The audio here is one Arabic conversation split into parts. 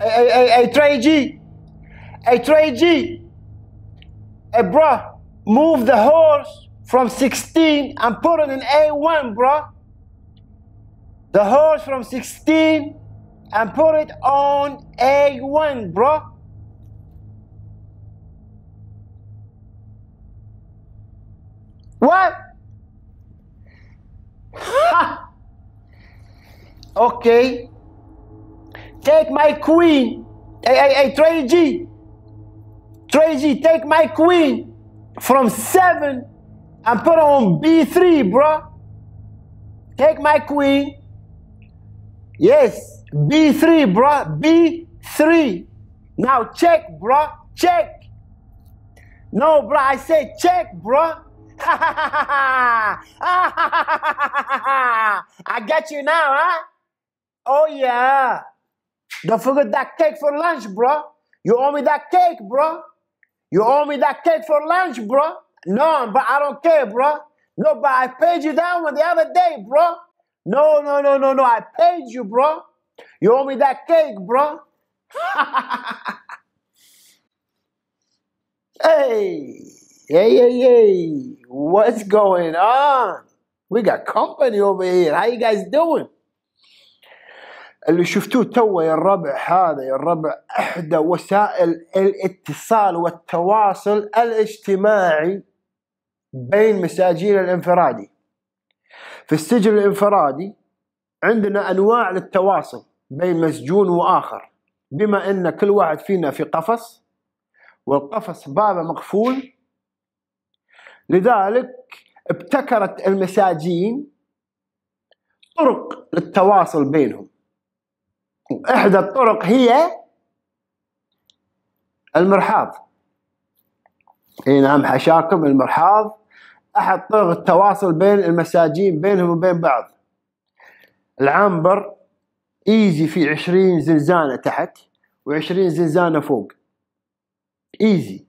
a, a, a, trade tragedy, a tragedy, a bruh, move the horse from 16 and put it in A1, bro The horse from 16 and put it on A1, bro What? okay take my queen. Hey, hey, hey, Trey G. Trey G, take my queen from seven and put on B3, bro. Take my queen. Yes, B3, bro. B3. Now check, bro. Check. No, bro. I say check, bro. I got you now, huh? Oh, yeah. Don't forget that cake for lunch, bro. You owe me that cake, bro. You owe me that cake for lunch, bro. No, but I don't care, bro. No, but I paid you that one the other day, bro. No, no, no, no, no. I paid you, bro. You owe me that cake, bro. hey, hey, hey, hey. What's going on? We got company over here. How you guys doing? اللي شفتوه تو يا الربع هذا يا الربع احدى وسائل الاتصال والتواصل الاجتماعي بين مساجين الانفرادي في السجن الانفرادي عندنا انواع للتواصل بين مسجون واخر بما ان كل واحد فينا في قفص والقفص بابه مقفول لذلك ابتكرت المساجين طرق للتواصل بينهم احدى الطرق هي المرحاض اي نعم حشاكم المرحاض احد طرق التواصل بين المساجين بينهم وبين بعض العنبر ايزي في عشرين زنزانة تحت وعشرين زنزانة فوق ايزي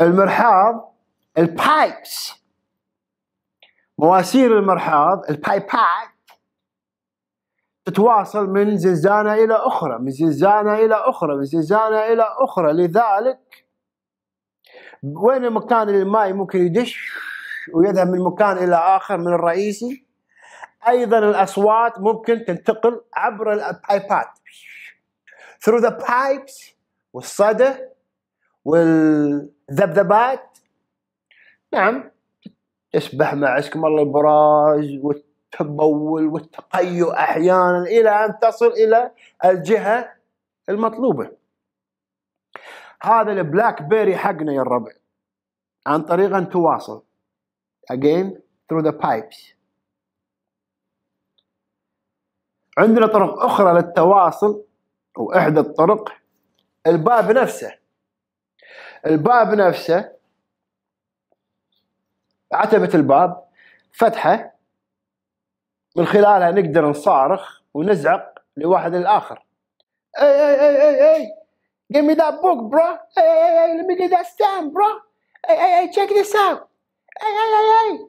المرحاض البايبس مواسير المرحاض البايبات تتواصل من زنزانة إلى أخرى من زنزانة إلى أخرى من زنزانة إلى أخرى لذلك وين المكان اللي الماء ممكن يدش ويذهب من مكان إلى آخر من الرئيسي أيضا الأصوات ممكن تنتقل عبر البايبات through the pipes والصدى والذبذبات نعم تسبح معسكم الله البراز التبول والتقيؤ احيانا الى ان تصل الى الجهه المطلوبه. هذا البلاك بيري حقنا يا الربع عن طريق ان تواصل again through the pipes عندنا طرق اخرى للتواصل واحدى الطرق الباب نفسه الباب نفسه عتبة الباب فتحة من خلالها نقدر نصارخ ونزعق لواحد للآخر اي اي اي اي اي give me that book bro اي اي اي let me get that stamp bro اي اي اي check this out اي اي اي اي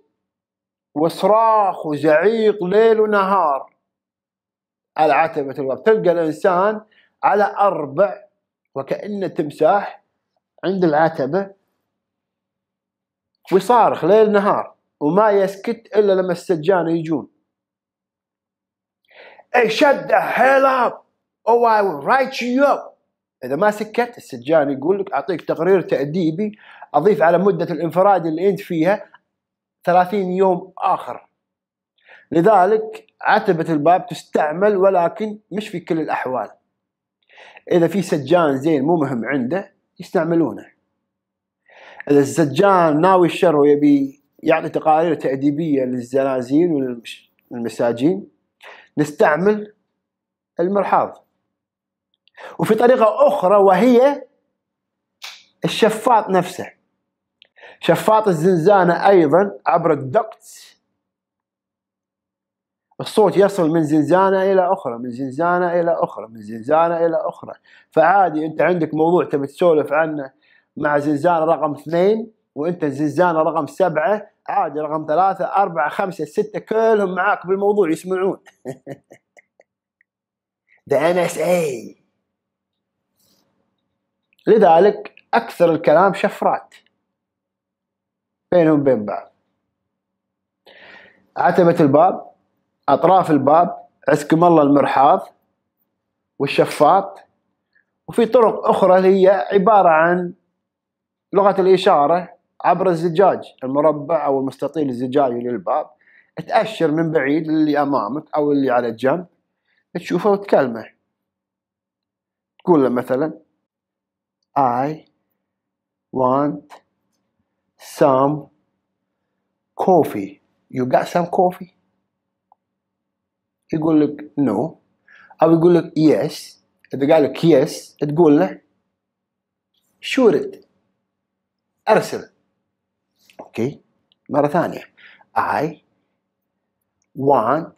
وصراخ وزعيق ليل ونهار على عتبة الباب تلقى الإنسان على أربع وكأنه تمساح عند العتبة ويصارخ ليل نهار وما يسكت إلا لما السجان يجون Hey, shut the hell up or I will write you up. إذا ما سكت السجان يقول لك أعطيك تقرير تأديبي أضيف على مدة الانفراد اللي أنت فيها 30 يوم آخر. لذلك عتبة الباب تستعمل ولكن مش في كل الأحوال. إذا في سجان زين مو مهم عنده يستعملونه. إذا السجان ناوي الشر ويبي يعطي تقارير تأديبية للزلازين والمساجين نستعمل المرحاض وفي طريقة أخرى وهي الشفاط نفسه شفاط الزنزانة أيضا عبر الدكت الصوت يصل من زنزانة إلى أخرى من زنزانة إلى أخرى من زنزانة إلى أخرى فعادي أنت عندك موضوع تبي تسولف عنه مع زنزانة رقم اثنين وأنت زنزانة رقم سبعة عادي رقم ثلاثة أربعة خمسة ستة كلهم معاك بالموضوع يسمعون ذا ان اس اي لذلك أكثر الكلام شفرات بينهم بين بعض عتبة الباب أطراف الباب عزكم الله المرحاض والشفاط وفي طرق أخرى هي عبارة عن لغة الإشارة عبر الزجاج المربع أو المستطيل الزجاجي للباب تأشر من بعيد للي أمامك أو اللي على الجنب تشوفه وتكلمه تقول له مثلا I want some coffee you got some coffee يقول لك no أو يقول لك yes إذا قال لك yes تقول له shoot it أرسل اوكي مرة ثانية I want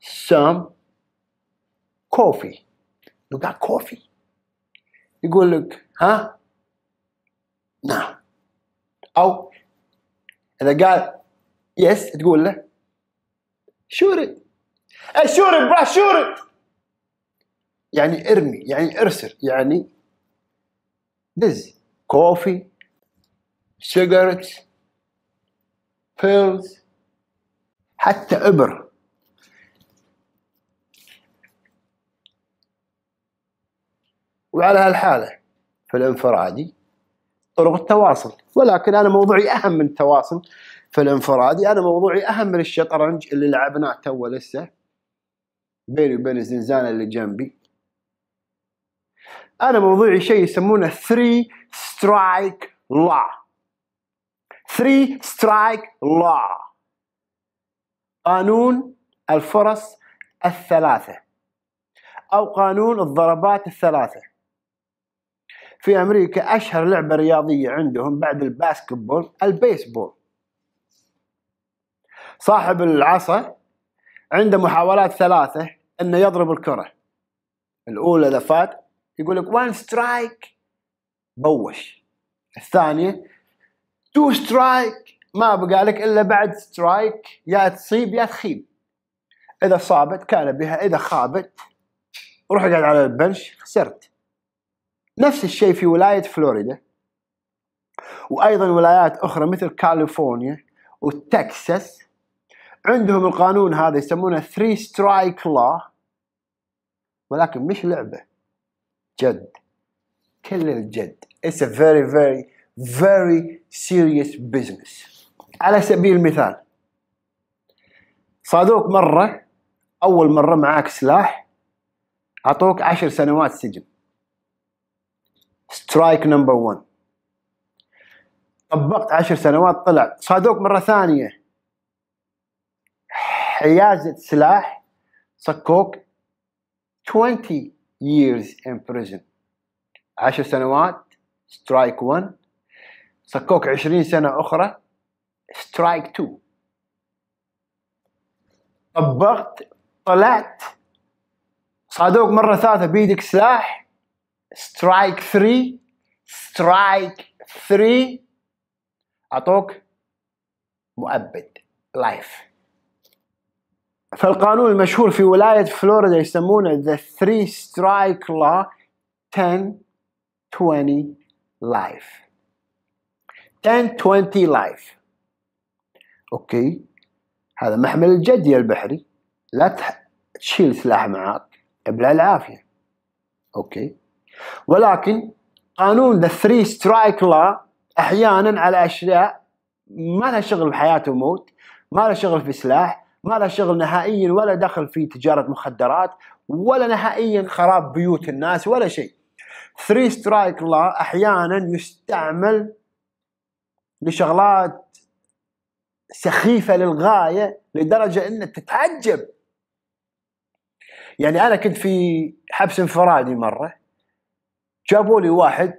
some coffee you got coffee يقول لك ها نعم أو إذا قال يس تقول له shoot it shoot it bro shoot it يعني ارمي يعني ارسل يعني دز كوفي سيجارت بيلز حتى إبر وعلى هالحالة في الانفرادي طرق التواصل ولكن أنا موضوعي أهم من التواصل في الانفرادي أنا موضوعي أهم من الشطرنج اللي لعبناه تو لسه بيني وبين الزنزانة اللي جنبي انا موضوعي شيء يسمونه 3 سترايك لا ثري سترايك لا قانون الفرص الثلاثة أو قانون الضربات الثلاثة في أمريكا أشهر لعبة رياضية عندهم بعد الباسكتبول البيسبول صاحب العصا عنده محاولات ثلاثة أنه يضرب الكرة الأولى إذا فات يقول لك وان سترايك بوش الثانية تو سترايك ما بقى لك الا بعد سترايك يا تصيب يا تخيب اذا صابت كان بها اذا خابت روح اقعد على البنش خسرت نفس الشيء في ولايه فلوريدا وايضا ولايات اخرى مثل كاليفورنيا وتكساس عندهم القانون هذا يسمونه ثري سترايك لا ولكن مش لعبه جد كل الجد it's a very very very serious business على سبيل المثال صادوك مرة أول مرة معاك سلاح عطوك عشر سنوات سجن سترايك نمبر 1 طبقت عشر سنوات طلع صادوك مرة ثانية حيازة سلاح صكوك 20 years in prison عشر سنوات سترايك 1 صكوك 20 سنه اخرى سترايك 2 طبقت طلعت صادوك مره ثالثه بيدك سلاح سترايك 3 سترايك 3 اعطوك مؤبد لايف فالقانون المشهور في ولاية فلوريدا يسمونه The Three Strike Law 10 20 Life 1020 لايف اوكي هذا محمل الجدي البحري لا تشيل سلاح معك ابلع العافيه اوكي ولكن قانون ذا ثري سترايك لا احيانا على اشياء ما لها شغل بحياه وموت ما لها شغل في سلاح ما لها شغل نهائيا ولا دخل في تجاره مخدرات ولا نهائيا خراب بيوت الناس ولا شيء ثري سترايك لا احيانا يستعمل لشغلات سخيفه للغايه لدرجه انك تتعجب يعني انا كنت في حبس انفرادي مره جابوا لي واحد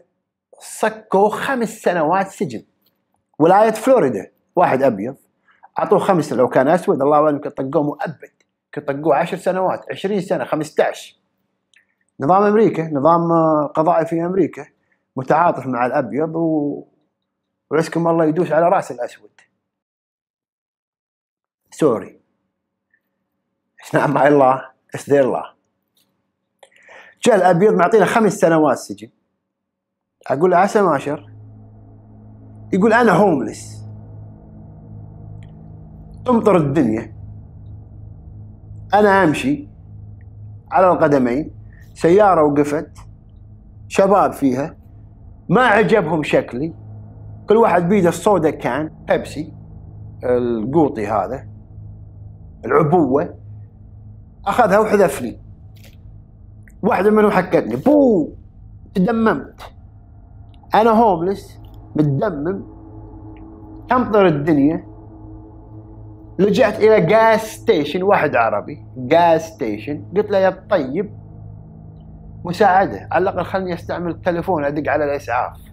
صكوا خمس سنوات سجن ولايه فلوريدا واحد ابيض اعطوه خمس لو كان اسود الله اعلم طقوه مؤبد طقوه عشر سنوات عشرين سنه 15 نظام امريكا نظام قضائي في امريكا متعاطف مع الابيض و ورزقكم الله يدوس على راس الاسود سوري It's مع الله law, الله جاء الابيض معطينا خمس سنوات سجن اقول له عسى ماشر يقول انا هوملس تمطر الدنيا انا امشي على القدمين سياره وقفت شباب فيها ما عجبهم شكلي كل واحد بيده الصودا كان بيبسي القوطي هذا العبوه اخذها وحذف لي واحده منهم حكتني بو تدممت انا هوملس متدمم تمطر الدنيا لجأت الى جاز ستيشن واحد عربي جاز ستيشن قلت له يا طيب مساعده على الاقل خلني استعمل التليفون ادق على الاسعاف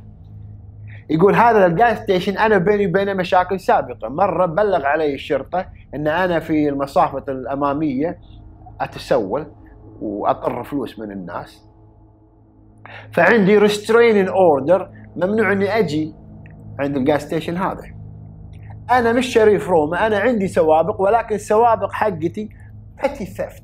يقول هذا الجاز ستيشن انا بيني وبينه مشاكل سابقه، مره بلغ علي الشرطه ان انا في المصافة الاماميه اتسول واطر فلوس من الناس. فعندي ريسترينين اوردر ممنوع اني اجي عند الجاز ستيشن هذا. انا مش شريف روما، انا عندي سوابق ولكن السوابق حقتي بتي ثفت.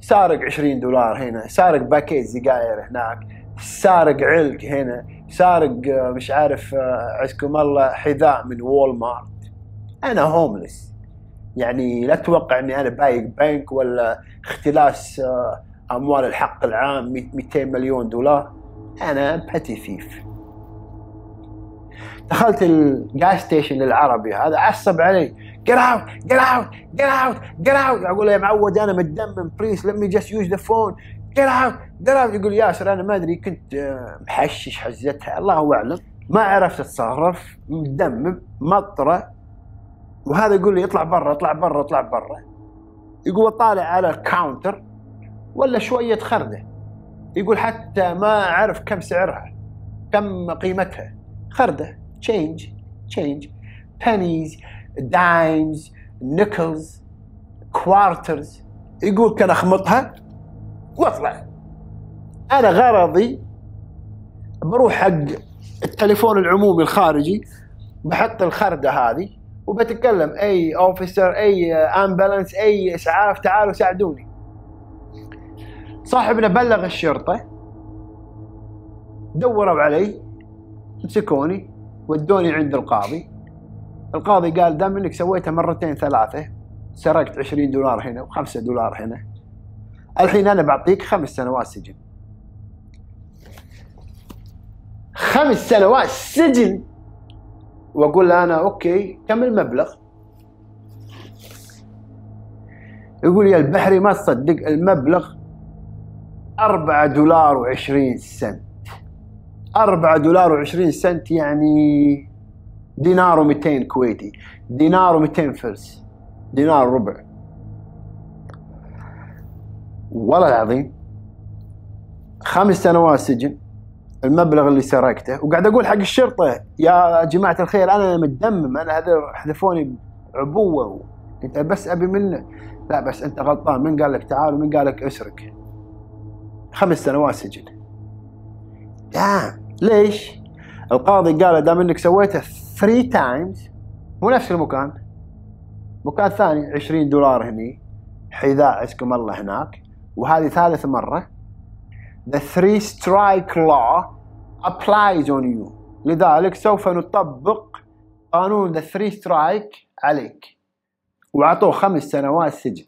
سارق 20 دولار هنا، سارق باكيت سجاير هناك، سارق علك هنا، سارق آه، مش عارف آه، عزكم الله حذاء من وول مارت انا هوملس يعني لا تتوقع اني انا بايق بنك ولا اختلاس آه، اموال الحق العام 200 مليون دولار انا بتي ثيف دخلت الجاس ستيشن العربي هذا عصب علي get out get out get out get out اقول له يا معود انا متدمم بليز let me just use the phone درهم درهم يقول ياسر انا ما ادري كنت آه، محشش حزتها الله اعلم ما عرفت اتصرف مدمم مطره وهذا يقول لي اطلع برا اطلع برا اطلع برا يقول طالع على الكاونتر ولا شويه خرده يقول حتى ما اعرف كم سعرها كم قيمتها خرده تشينج تشينج بانيز دايمز نيكلز كوارترز يقول كان اخمطها واطلع انا غرضي بروح حق التليفون العمومي الخارجي بحط الخرده هذه وبتكلم اي اوفيسر اي امبلانس اي اسعاف تعالوا ساعدوني صاحبنا بلغ الشرطه دوروا علي مسكوني ودوني عند القاضي القاضي قال دام انك سويتها مرتين ثلاثه سرقت 20 دولار هنا و5 دولار هنا الحين انا بعطيك خمس سنوات سجن خمس سنوات سجن واقول له انا اوكي كم المبلغ يقول يا البحري ما تصدق المبلغ أربعة دولار وعشرين سنت أربعة دولار وعشرين سنت يعني دينار و200 كويتي دينار و200 فلس دينار ربع والله العظيم خمس سنوات سجن المبلغ اللي سرقته وقاعد اقول حق الشرطه يا جماعه الخير انا متدمم انا هذا حذفوني بعبوه انت بس ابي منه لا بس انت غلطان من قال لك تعال ومن قال لك اسرق خمس سنوات سجن لا ليش؟ القاضي قال دام انك سويته 3 تايمز مو نفس المكان مكان ثاني 20 دولار هني حذاء عزكم الله هناك وهذه ثالث مرة The three strike law applies on you لذلك سوف نطبق قانون The three strike عليك وعطوه خمس سنوات سجن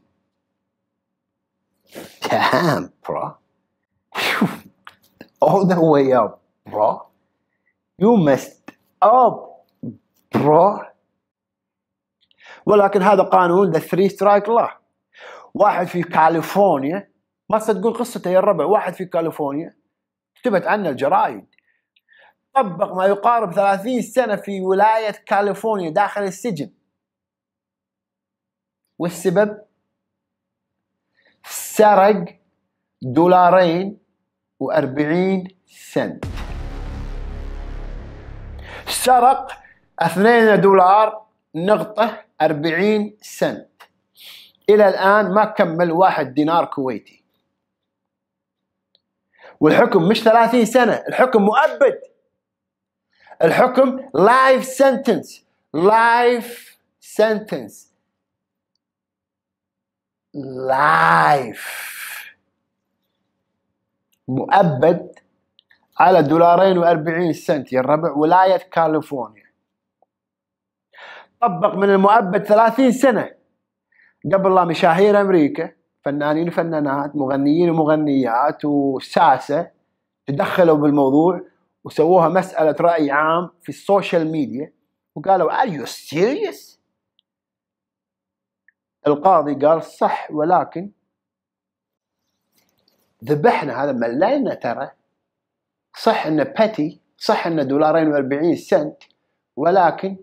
Damn bro All the way up bro You messed up bro ولكن هذا قانون The three strike law واحد في كاليفورنيا ما تصدقون قصته يا الربع واحد في كاليفورنيا كتبت عنه الجرايد طبق ما يقارب 30 سنة في ولاية كاليفورنيا داخل السجن والسبب سرق دولارين وأربعين سنت سرق 2 دولار نقطة 40 سنت إلى الآن ما كمل واحد دينار كويتي والحكم مش 30 سنة الحكم مؤبد الحكم لايف سنتنس لايف سنتنس لايف مؤبد على دولارين وأربعين سنت يا الربع ولاية كاليفورنيا طبق من المؤبد ثلاثين سنة قبل لا مشاهير أمريكا فنانين وفنانات مغنيين ومغنيات وساسه تدخلوا بالموضوع وسووها مساله راي عام في السوشيال ميديا وقالوا Are you serious? القاضي قال صح ولكن ذبحنا هذا ملينا ترى صح انه باتي صح انه دولارين و40 سنت ولكن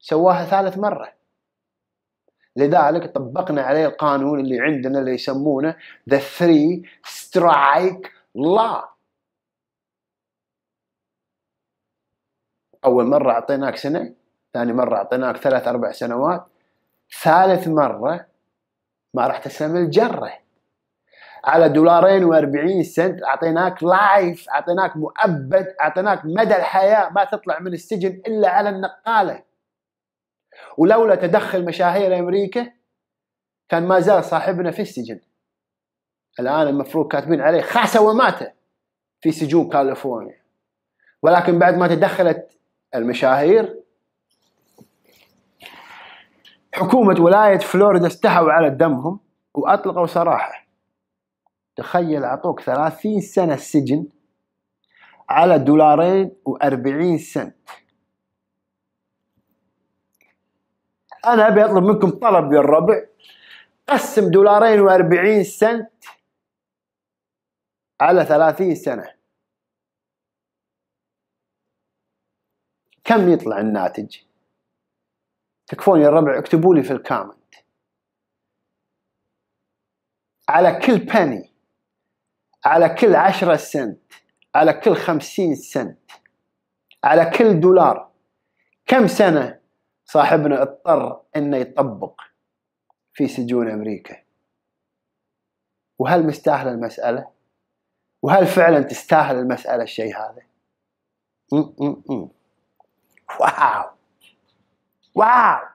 سواها ثالث مره لذلك طبقنا عليه القانون اللي عندنا اللي يسمونه The Three Strike Law أول مرة أعطيناك سنة ثاني مرة أعطيناك ثلاث أربع سنوات ثالث مرة ما راح تسلم الجرة على دولارين واربعين سنت أعطيناك لايف أعطيناك مؤبد أعطيناك مدى الحياة ما تطلع من السجن إلا على النقالة ولولا تدخل مشاهير امريكا كان ما زال صاحبنا في السجن الان المفروض كاتبين عليه خاسه ومات في سجون كاليفورنيا ولكن بعد ما تدخلت المشاهير حكومة ولاية فلوريدا استحوا على دمهم وأطلقوا سراحة تخيل أعطوك ثلاثين سنة السجن على دولارين وأربعين سنت انا ابي اطلب منكم طلب يا الربع قسم دولارين واربعين سنت على ثلاثين سنة كم يطلع الناتج تكفون يا الربع اكتبوا لي في الكامنت على كل بني على كل عشرة سنت على كل خمسين سنت على كل دولار كم سنة صاحبنا اضطر انه يطبق في سجون امريكا وهل مستاهل المساله وهل فعلا تستاهل المساله الشيء هذا م -م -م. واو واو